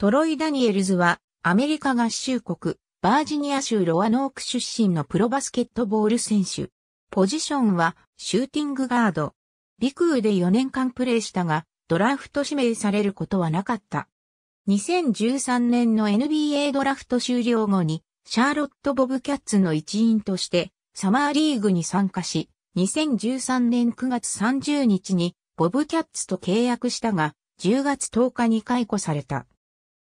トロイ・ダニエルズは、アメリカ合衆国、バージニア州ロアノーク出身のプロバスケットボール選手。ポジションは、シューティングガード。陸ーで4年間プレーしたが、ドラフト指名されることはなかった。2013年の NBA ドラフト終了後に、シャーロット・ボブキャッツの一員として、サマーリーグに参加し、2013年9月30日に、ボブキャッツと契約したが、10月10日に解雇された。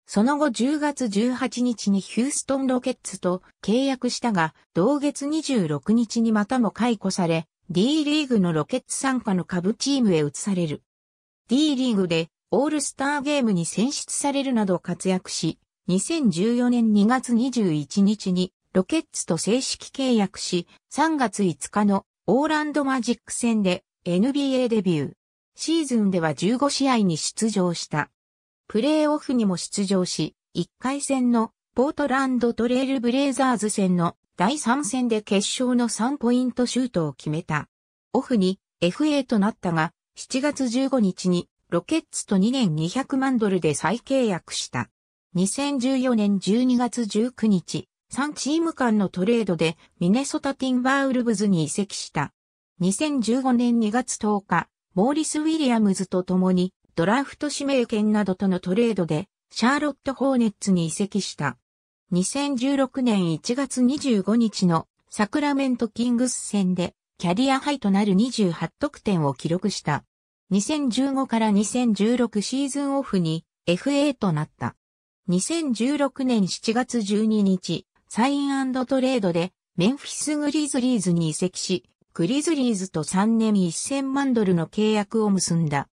その後10月18日にヒューストンロケッツと契約したが、同月26日にまたも解雇され、D リーグのロケッツ参加の下部チームへ移される。D リーグでオールスターゲームに選出されるなど活躍し、2014年2月21日にロケッツと正式契約し、3月5日のオーランドマジック戦で NBA デビュー。シーズンでは15試合に出場した。プレーオフにも出場し、1回戦のポートランドトレイルブレイザーズ戦の第3戦で決勝の3ポイントシュートを決めた。オフに FA となったが、7月15日にロケッツと2年200万ドルで再契約した。2014年12月19日、3チーム間のトレードでミネソタティンバーウルブズに移籍した。2015年2月10日、モーリス・ウィリアムズと共にドラフト指名権などとのトレードで、シャーロット・ホーネッツに移籍した。2016年1月25日のサクラメント・キングス戦で、キャリアハイとなる28得点を記録した。2015から2016シーズンオフに FA となった。2016年7月12日、サイントレードでメンフィス・グリズリーズに移籍し、グリズリーズと3年1000万ドルの契約を結んだ。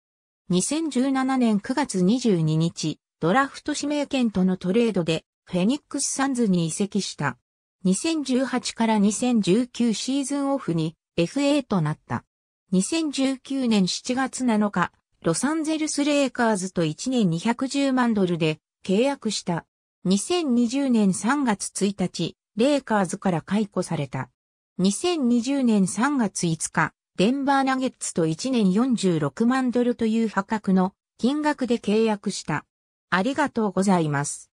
2017年9月22日、ドラフト指名権とのトレードで、フェニックスサンズに移籍した。2018から2019シーズンオフに FA となった。2019年7月7日、ロサンゼルスレイカーズと1年210万ドルで契約した。2020年3月1日、レイカーズから解雇された。2020年3月5日、デンバーナゲッツと1年46万ドルという破格の金額で契約した。ありがとうございます。